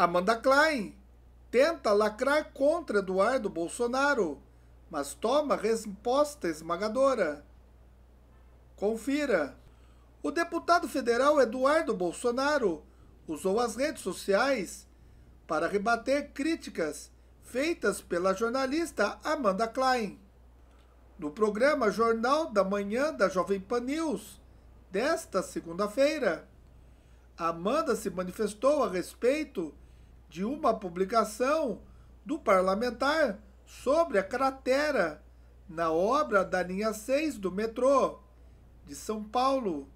Amanda Klein tenta lacrar contra Eduardo Bolsonaro, mas toma resposta esmagadora. Confira. O deputado federal Eduardo Bolsonaro usou as redes sociais para rebater críticas feitas pela jornalista Amanda Klein. No programa Jornal da Manhã da Jovem Pan News, desta segunda-feira, Amanda se manifestou a respeito de uma publicação do parlamentar sobre a cratera na obra da linha 6 do metrô de São Paulo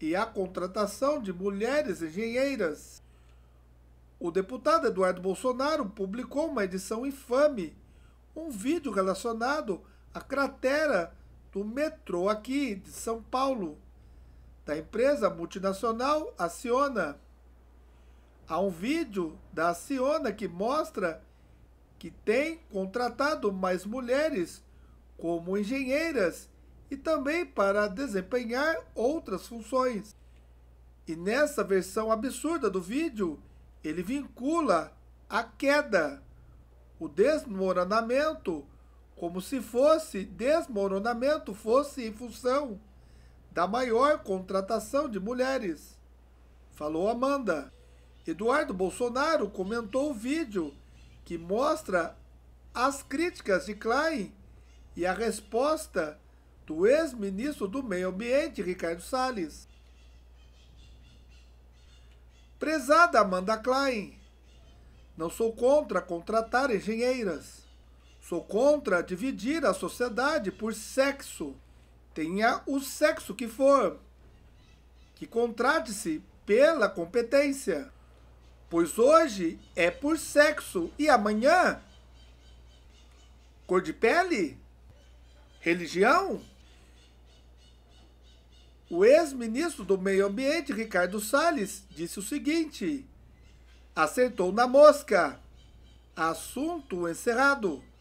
e a contratação de mulheres engenheiras. O deputado Eduardo Bolsonaro publicou uma edição infame, um vídeo relacionado à cratera do metrô aqui de São Paulo, da empresa multinacional Aciona. Há um vídeo da Ciona que mostra que tem contratado mais mulheres como engenheiras e também para desempenhar outras funções. E nessa versão absurda do vídeo, ele vincula a queda, o desmoronamento, como se fosse desmoronamento fosse em função da maior contratação de mulheres. Falou Amanda. Eduardo Bolsonaro comentou o vídeo que mostra as críticas de Klein e a resposta do ex-ministro do Meio Ambiente, Ricardo Salles. Prezada Amanda Klein, não sou contra contratar engenheiras. Sou contra dividir a sociedade por sexo. Tenha o sexo que for. Que contrate-se pela competência pois hoje é por sexo e amanhã? Cor de pele? Religião? O ex-ministro do Meio Ambiente, Ricardo Salles, disse o seguinte: acertou na mosca. Assunto encerrado.